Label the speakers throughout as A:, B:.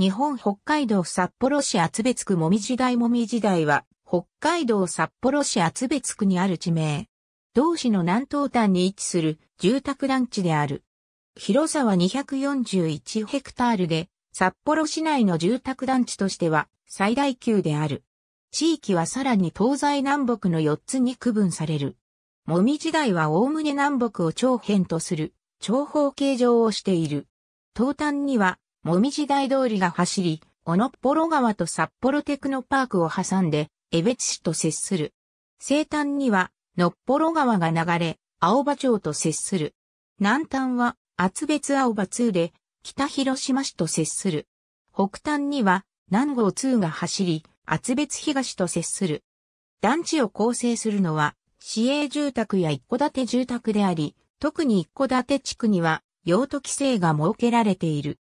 A: 日本北海道札幌市厚別区もみじ台もみじ台は、北海道札幌市厚別区にある地名。同市の南東端に位置する住宅団地である。広さは241ヘクタールで、札幌市内の住宅団地としては最大級である。地域はさらに東西南北の4つに区分される。もみじ台は概ね南北を長辺とする長方形状をしている。東端にはもみじ台通りが走り、小野っぽろ川と札幌テクノパークを挟んで、江別市と接する。西端には、のっぽろ川が流れ、青葉町と接する。南端は、厚別青葉通で、北広島市と接する。北端には、南郷通が走り、厚別東と接する。団地を構成するのは、市営住宅や一戸建て住宅であり、特に一戸建て地区には、用途規制が設けられている。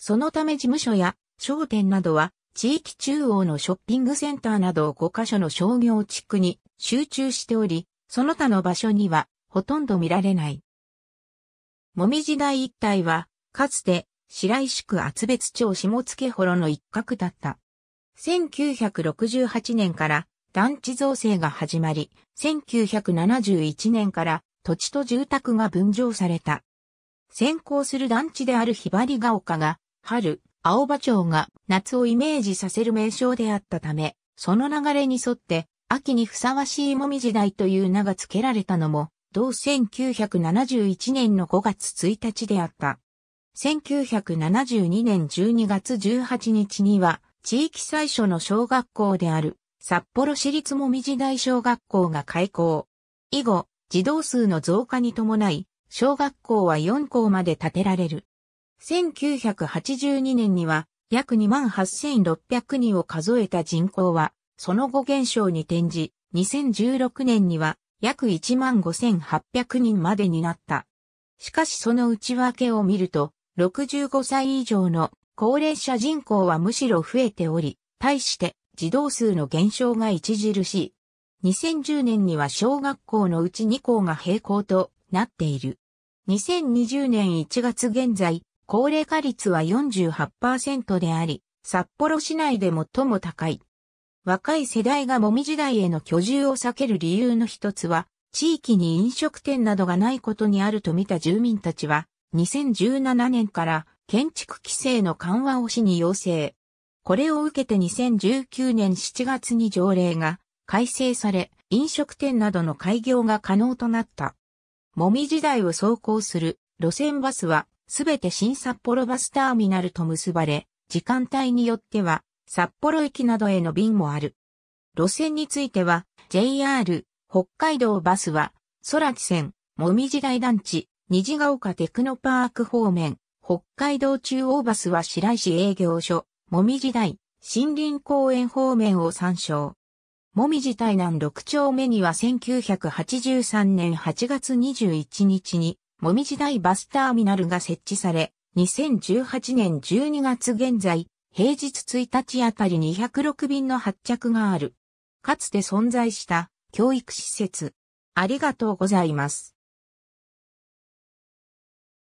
A: そのため事務所や商店などは地域中央のショッピングセンターなど5カ所の商業地区に集中しており、その他の場所にはほとんど見られない。もみじ台一帯は、かつて白石区厚別町下付幌の一角だった。1968年から団地造成が始まり、1971年から土地と住宅が分譲された。先行する団地であるひばりが丘が春、青葉町が夏をイメージさせる名称であったため、その流れに沿って秋にふさわしいもみじ台という名が付けられたのも、同1971年の5月1日であった。1972年12月18日には、地域最初の小学校である、札幌市立もみじ台小学校が開校。以後、児童数の増加に伴い、小学校は4校まで建てられる。1982年には約28,600人を数えた人口は、その後減少に転じ、2016年には約15,800人までになった。しかしその内訳を見ると、65歳以上の高齢者人口はむしろ増えており、対して児童数の減少が著しい。2010年には小学校のうち2校が閉校となっている。2020年1月現在、高齢化率は48%であり、札幌市内で最も高い。若い世代がもみ時代への居住を避ける理由の一つは、地域に飲食店などがないことにあると見た住民たちは、2017年から建築規制の緩和を市に要請。これを受けて2019年7月に条例が改正され、飲食店などの開業が可能となった。もみ時代を走行する路線バスはすべて新札幌バスターミナルと結ばれ、時間帯によっては、札幌駅などへの便もある。路線については、JR、北海道バスは、空知線、もみじ台団地、虹ヶ丘テクノパーク方面、北海道中央バスは白石営業所、もみじ台、森林公園方面を参照。もみじ台南6丁目には1983年8月21日にもみじ台バスターミナルが設置され、2018年12月現在、平日1日あたり206便の発着がある。かつて存在した教育施設。ありがとうございます。